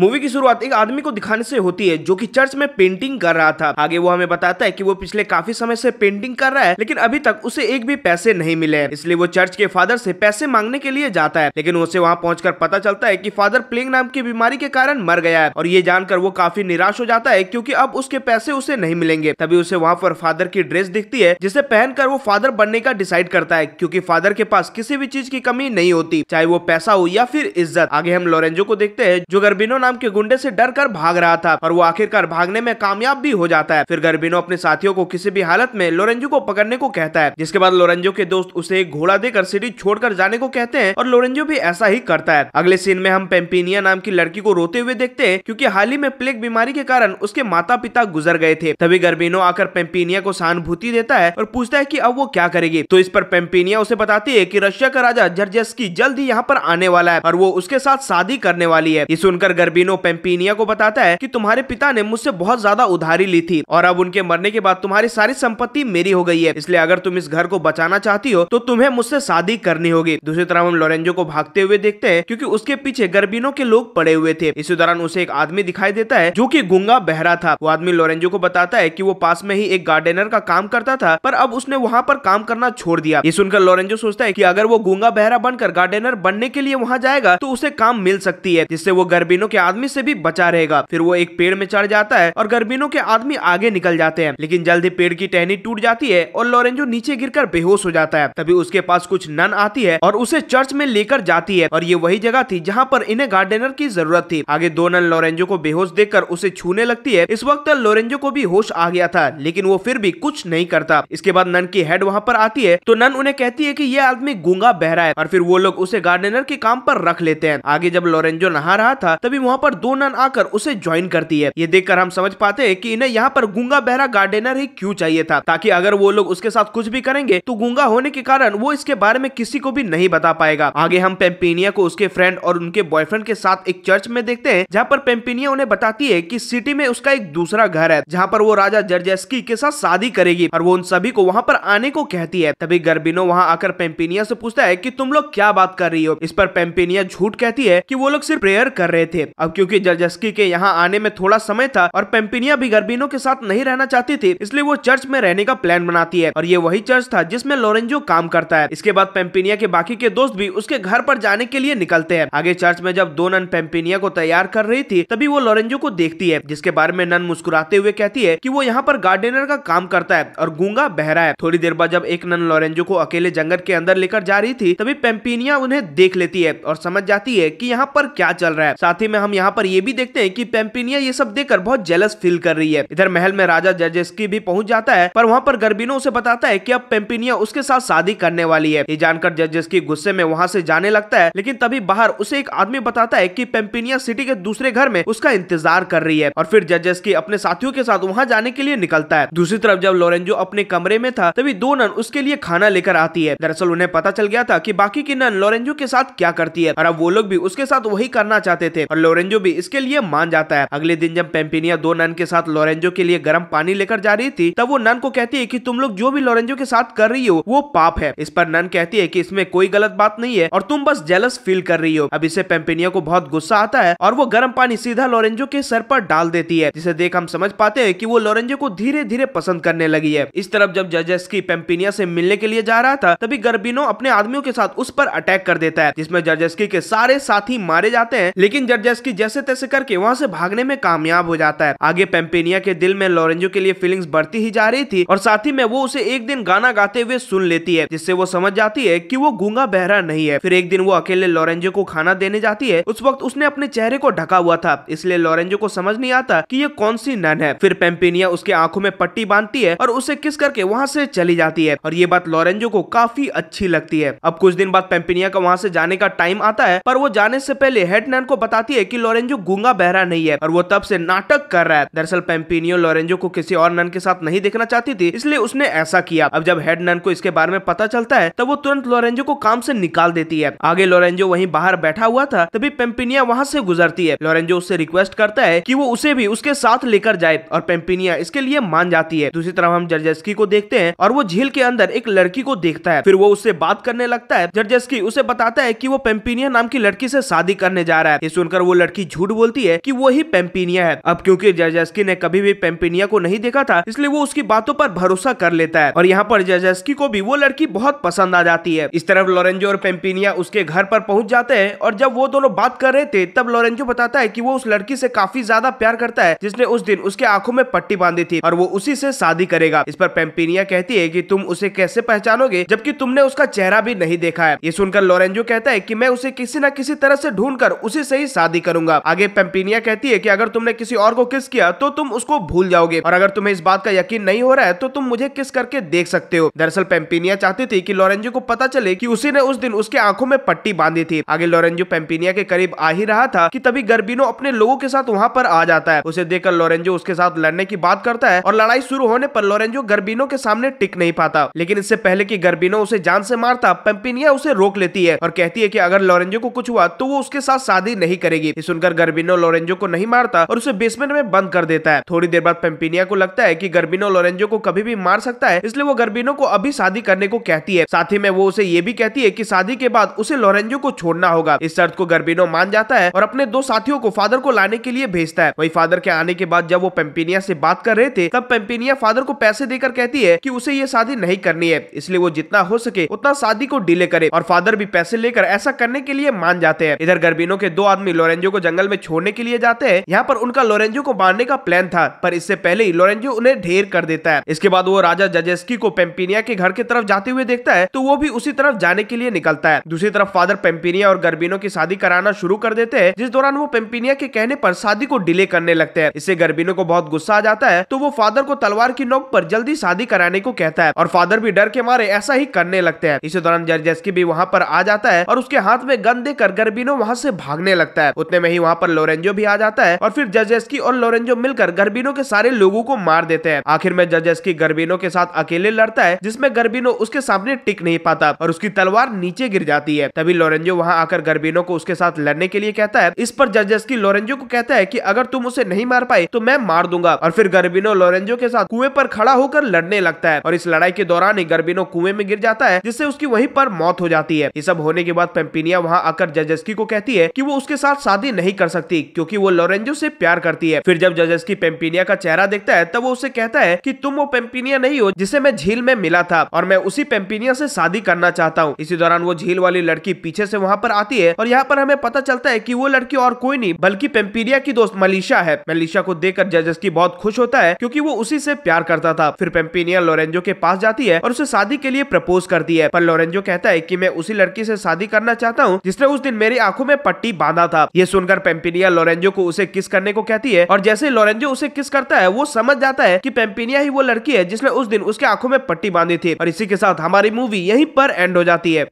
movie की शुरुआत एक आदमी को दिखाने से होती है जो कि चर्च में पेंटिंग कर रहा था आगे वो हमें बताता है कि वो पिछले काफी समय से पेंटिंग कर रहा है लेकिन अभी तक उसे एक भी पैसे नहीं मिले इसलिए वो चर्च के फादर से पैसे मांगने के लिए जाता है लेकिन उसे वहाँ पहुंचकर पता चलता है की फादर प्लेग नाम की बीमारी के कारण मर गया है और ये जानकर वो काफी निराश हो जाता है क्यूँकी अब उसके पैसे उसे नहीं मिलेंगे तभी उसे वहाँ पर फादर की ड्रेस दिखती है जिसे पहनकर वो फादर बनने का डिसाइड करता है क्यूँकी फादर के पास किसी भी चीज की कमी नहीं होती चाहे वो पैसा हो या फिर इज्जत आगे हम लोरेंजो को देखते हैं जो गर्बिनो नाम के गुंडे से डर कर भाग रहा था और वो आखिरकार भागने में कामयाब भी हो जाता है फिर गर्बिनो अपने साथियों को किसी भी हालत में लोरेंजो को पकड़ने को कहता है जिसके बाद लोरेंजो के दोस्त उसे एक घोड़ा देकर सिटी छोड़कर जाने को कहते हैं और लोरेंजो भी ऐसा ही करता है अगले सीन में हम पेम्पिनिया नाम की लड़की को रोते हुए देखते हैं क्योंकि हाल ही में प्लेग बीमारी के कारण उसके माता पिता गुजर गए थे तभी गर्बिनो आकर पेम्पिनिया को सहानुभूति देता है और पूछता है की अब वो क्या करेगी तो इस पर पेम्पिनिया उसे बताती है की रशिया का राजा जर्जेस्की जल्द ही यहाँ पर आने वाला है और वो उसके साथ शादी करने वाली है ये सुनकर गर्बी सबिनो पेम्पिनिया को बताता है कि तुम्हारे पिता ने मुझसे बहुत ज्यादा उधारी ली थी और अब उनके मरने के बाद तुम्हारी सारी संपत्ति मेरी हो गई है इसलिए अगर तुम इस घर को बचाना चाहती हो तो तुम्हें मुझसे शादी करनी होगी दूसरी तरफ हम लोरेंजो को भागते हुए देखते हैं क्योंकि उसके पीछे गर्बिनो के लोग पड़े हुए थे इसी दौरान उसे एक आदमी दिखाई देता है जो की गुंगा बहरा था वो आदमी लोरेंजो को बताता है की वो पास में ही एक गार्डनर का काम करता था पर अब उसने वहाँ पर काम करना छोड़ दिया ये सुनकर लोरेंजो सोचता है की अगर वो गुंगा बहरा बनकर गार्डनर बनने के लिए वहाँ जाएगा तो उसे काम मिल सकती है जिससे वो गर्बिनो के आदमी से भी बचा रहेगा फिर वो एक पेड़ में चढ़ जाता है और गर्बिनो के आदमी आगे निकल जाते हैं लेकिन जल्द ही पेड़ की टहनी टूट जाती है और लॉरेंजो नीचे गिरकर बेहोश हो जाता है तभी उसके पास कुछ नन आती है और उसे चर्च में लेकर जाती है और ये वही जगह थी जहाँ पर इन्हें गार्डनर की जरूरत थी आगे दो नन लॉरेंजो को बेहोश देख उसे छूने लगती है इस वक्त लॉरेंजो को भी होश आ गया था लेकिन वो फिर भी कुछ नहीं करता इसके बाद नन की हेड वहाँ पर आती है तो नन उन्हें कहती है की ये आदमी गूंगा बहरा है और फिर वो लोग उसे गार्डनर के काम पर रख लेते हैं आगे जब लॉरेंजो नहा रहा था तभी वहाँ पर दो नन आकर उसे ज्वाइन करती है ये देखकर हम समझ पाते है की इन्हें यहाँ पर गुंगा बहरा गार्डेनर ही क्यूँ चाहिए था ताकि अगर वो लोग उसके साथ कुछ भी करेंगे तो गुंगा होने के कारण वो इसके बारे में किसी को भी नहीं बता पाएगा आगे हम पेम्पिनिया को उसके फ्रेंड और उनके बॉयफ्रेंड के साथ एक चर्च में देखते हैं जहाँ पर पेम्पिनिया उन्हें बताती है की सिटी में उसका एक दूसरा घर है जहाँ पर वो राजा जर्जेस्की के साथ शादी करेगी और वो उन सभी को वहाँ पर आने को कहती है तभी गर्बिनो वहाँ आकर पेम्पिनिया से पूछता है की तुम लोग क्या बात कर रही हो इस पर पेम्पिनिया झूठ कहती है की वो लोग सिर्फ प्रेयर कर रहे थे अब क्योंकि जर्जस्की के यहाँ आने में थोड़ा समय था और पेम्पिनिया भी गर्बिनो के साथ नहीं रहना चाहती थी इसलिए वो चर्च में रहने का प्लान बनाती है और ये वही चर्च था जिसमें लोरेंजो काम करता है इसके बाद पेम्पिनिया के बाकी के दोस्त भी उसके घर पर जाने के लिए निकलते हैं आगे चर्च में जब दो नन पेम्पिनिया को तैयार कर रही थी तभी वो लोरेंजो को देखती है जिसके बारे में नन मुस्कुराते हुए कहती है की वो यहाँ पर गार्डनर का काम करता है और गूंगा बहरा है थोड़ी देर बाद जब एक नन लोरेंजो को अकेले जंगल के अंदर लेकर जा रही थी तभी पेम्पिनिया उन्हें देख लेती है और समझ जाती है की यहाँ पर क्या चल रहा है साथ ही में हम यहाँ पर ये भी देखते हैं कि पेम्पिनिया ये सब देखकर बहुत जेलस फील कर रही है इधर महल में राजा की भी पहुंच जाता है पर वहाँ पर गर्बिनो उसे बताता है की अब पेम्पिनिया उसके साथ शादी करने वाली है ये जानकर की गुस्से में वहाँ से जाने लगता है लेकिन तभी बाहर उसे एक आदमी बताता है की पेम्पिनिया सिटी के दूसरे घर में उसका इंतजार कर रही है और फिर जजेस की अपने साथियों के साथ वहाँ जाने के लिए निकलता है दूसरी तरफ जब लोरेंजो अपने कमरे में था तभी दो नन उसके लिए खाना लेकर आती है दरअसल उन्हें पता चल गया था कि बाकी की नन लोरेंजो के साथ क्या करती है और अब वो लोग भी उसके साथ वही करना चाहते थे और लोरेंजो भी इसके लिए मान जाता है अगले दिन जब पेम्पिनिया दो नन के साथ लोरेंजो के लिए गर्म पानी लेकर जा रही थी तब वो नन को कहती है की तुम लोग जो भी लोरेंजो के साथ कर रही हो वो पाप है इस पर नन कहती है की इसमें कोई गलत बात नहीं है और तुम बस जेलस फील कर रही हो अब इसे पेम्पिनिया को बहुत गुस्सा आता है और वो गर्म पानी सीधा लोरेंजो के सर पर डाल देती है जिसे देख हम समझ पाते हैं कि वो लोरेंजो को धीरे धीरे पसंद करने लगी है इस तरफ जब जजेस की पेम्पिनिया से मिलने के लिए जा रहा था तभी गर्बिनो अपने आदमियों के साथ उस पर अटैक कर देता है जिसमें जर्जेस्की के सारे साथी मारे जाते हैं लेकिन जर्जेस्की की जैसे तैसे करके वहाँ से भागने में कामयाब हो जाता है आगे पेम्पेनिया के दिल में लॉरेंजो के लिए फीलिंग्स बढ़ती ही जा रही थी और साथ ही में वो उसे एक दिन गाना गाते हुए सुन लेती है जिससे वो समझ जाती है की वो गूंगा बहरा नहीं है फिर एक दिन वो अकेले लॉरेंजो को खाना देने जाती है उस वक्त उसने अपने चेहरे को ढका हुआ था इसलिए लॉरेंजो को समझ नहीं आता की ये कौन सी नन है फिर पेम्पेनिया उसके आंखों में पट्टी बांधती है और उसे किस करके वहाँ से चली जाती है और ये बात लॉरेंजो को काफी अच्छी लगती है अब कुछ दिन बाद पेम्पेनिया का वहाँ से जाने का टाइम आता है पर वो जाने से पहले हेडनैन को बताती है की कि लोरेंजो गुंगा बहरा नहीं है और वो तब से नाटक कर रहा है दरअसल पेम्पिनियो लोरेंजो को किसी और नन के साथ नहीं देखना चाहती थी इसलिए उसने ऐसा किया अब जब हेड नन को इसके बारे में पता चलता है तब वो तुरंत लोरेंजो को काम से निकाल देती है आगे लोरेंजो वहीं बाहर बैठा हुआ था तभी पेम्पिनिया वहाँ से गुजरती है लोरेंजो उससे रिक्वेस्ट करता है कि वो उसे भी उसके साथ लेकर जाए और पेम्पिनिया इसके लिए मान जाती है दूसरी तरफ हम जर्जेस्की को देखते हैं और वो झील के अंदर एक लड़की को देखता है फिर वो उससे बात करने लगता है जर्जेस्की उसे बताता है की वो पेम्पिनिया नाम की लड़की से शादी करने जा रहा है ये सुनकर वो लड़की लड़की झूठ बोलती है कि वही पेम्पिनिया है अब क्योंकि जयजस्की ने कभी भी पेम्पिनिया को नहीं देखा था इसलिए वो उसकी बातों पर भरोसा कर लेता है और यहाँ पर जजास्की को भी वो लड़की बहुत पसंद आ जाती है इस तरफ लोरेंजो और पेम्पिनिया उसके घर पर पहुंच जाते हैं और जब वो दोनों बात कर रहे थे तब लोरेंजो बताता है की वो उस लड़की ऐसी काफी ज्यादा प्यार करता है जिसने उस दिन उसके आंखों में पट्टी बांधी थी और वो उसी से शादी करेगा इस पर पेम्पिनिया कहती है की तुम उसे कैसे पहचानोगे जबकि तुमने उसका चेहरा भी नहीं देखा है ये सुनकर लोरेंजो कहता है की मैं उसे किसी न किसी तरह ऐसी ढूंढ उसी से ही शादी करूंगा आगे पेम्पिनिया कहती है की अगर तुमने किसी और को किस किया तो तुम उसको भूल जाओगे और अगर तुम्हें इस बात का यकीन नहीं हो रहा है तो तुम मुझे किस करके देख सकते हो दरअसल पेम्पिनिया चाहती थी की लोरेंजो को पता चले की उसी ने उस दिन उसके आंखों में पट्टी बांधी थी आगे लोरेंजो पेम्पिनिया के करीब आ ही रहा था की तभी गर्बिनो अपने लोगों के साथ वहाँ पर आ जाता है उसे देखकर लोरेंजो उसके साथ लड़ने की बात करता है और लड़ाई शुरू होने पर लोरेंजो गर्बिनो के सामने टिक नहीं पाता लेकिन इससे पहले की गर्बिनो उसे जान से मारता पेम्पिनिया उसे रोक लेती है और कहती है की अगर लोरेंजो को कुछ हुआ तो वो उसके साथ शादी नहीं करेगी ये सुनकर गर्बिनो लोरेंजो को नहीं मारता और उसे बेसमेंट में बंद कर देता है थोड़ी देर बाद पेम्पिनिया को लगता है की गर्बिनो लोरेंजो को कभी भी मार सकता है इसलिए वो गर्बिनो को अभी शादी करने को कहती है साथ ही में वो उसे ये भी कहती है की शादी के बाद उसे लोरेंजो को छोड़ना होगा इस शर्त को गर्बिनो मान जाता है और अपने दो साथियों को फादर को लाने के लिए भेजता है वही फादर के आने के बाद जब वो पेम्पिनिया से बात कर रहे थे तब पेम्पिनिया फादर को पैसे देकर कहती है कि उसे ये शादी नहीं करनी है इसलिए वो जितना हो सके उतना शादी को डिले करे और फादर भी पैसे लेकर ऐसा करने के लिए मान जाते हैं इधर गर्बिनो के दो आदमी लोरेंजो लोरेंजो को जंगल में छोड़ने के लिए जाते हैं यहाँ पर उनका लोरेंजो को मारने का प्लान था पर इससे पहले ही लोरेंजो उन्हें ढेर कर देता है इसके बाद वो राजा जजेस्की को पेम्पिनिया के घर की तरफ जाते हुए देखता है तो वो भी उसी तरफ जाने के लिए निकलता है दूसरी तरफ फादर पेम्पिनिया और गर्बिनो की शादी कराना शुरू कर देते हैं जिस दौरान वो पेम्पिनिया के कहने पर शादी को डिले करने लगते हैं इससे गर्बिनो को बहुत गुस्सा आ जाता है तो वो फादर को तलवार की नोक पर जल्दी शादी कराने को कहता है और फादर भी डर के मारे ऐसा ही करने लगते हैं इसी दौरान जर्जेस्की भी वहाँ पर आ जाता है और उसके हाथ में गन देकर गर्बिनो वहाँ से भागने लगता है उतने इतने में ही वहाँ पर लोरेंजो भी आ जाता है और फिर जजेस्की और लोरेंजो मिलकर गर्बिनो के सारे लोगों को मार देते हैं आखिर में जजेस्की गर्बिनो के साथ अकेले लड़ता है जिसमे गर्बिनो उसके सामने टिक नहीं पाता और उसकी तलवार नीचे गिर जाती है तभी लोरेंजो वहाँ आकर गर्बिनो को उसके साथ लड़ने के लिए कहता है इस पर जजेस्की लोरेंजो को कहता है की अगर तुम उसे नहीं मार पाए तो मैं मार दूंगा और फिर गर्बिनो लोरेंजो के साथ कुएं पर खड़ा होकर लड़ने लगता है और इस लड़ाई के दौरान ही गर्बिनो कुएं में गिर जाता है जिससे उसकी वहीं पर मौत हो जाती है ये सब होने के बाद पेम्पिनिया वहाँ आकर जजेस्की को कहती है की वो उसके साथ शादी शादी नहीं कर सकती क्योंकि वो लोरेंजो से प्यार करती है फिर जब जजेस की पेम्पिनिया का चेहरा देखता है तब वो उसे कहता है कि तुम वो पेम्पिनिया नहीं हो जिसे मैं झील में मिला था और मैं उसी पेम्पिनिया से शादी करना चाहता हूँ इसी दौरान वो झील वाली लड़की पीछे से वहाँ पर आती है और यहाँ पर हमें पता चलता है की वो लड़की और कोई नहीं बल्कि पेम्पिनिया की दोस्त मलिशा है मलिशा को देखकर जजेस की बहुत खुश होता है क्यूँकी वो उसी से प्यार करता था फिर पेम्पिनिया लोरेंजो के पास जाती है और उसे शादी के लिए प्रपोज करती है पर लोरेंजो कहता है की मैं उसी लड़की से शादी करना चाहता हूँ जिसने उस दिन मेरी आंखों में पट्टी बांधा था ये सुनकर पेम्पिनिया लोरेंजो को उसे किस करने को कहती है और जैसे लोरेंजो उसे किस करता है वो समझ जाता है की पेम्पिनिया ही वो लड़की है जिसने उस दिन उसके आंखों में पट्टी बांधी थी और इसी के साथ हमारी मूवी यही पर एंड हो जाती है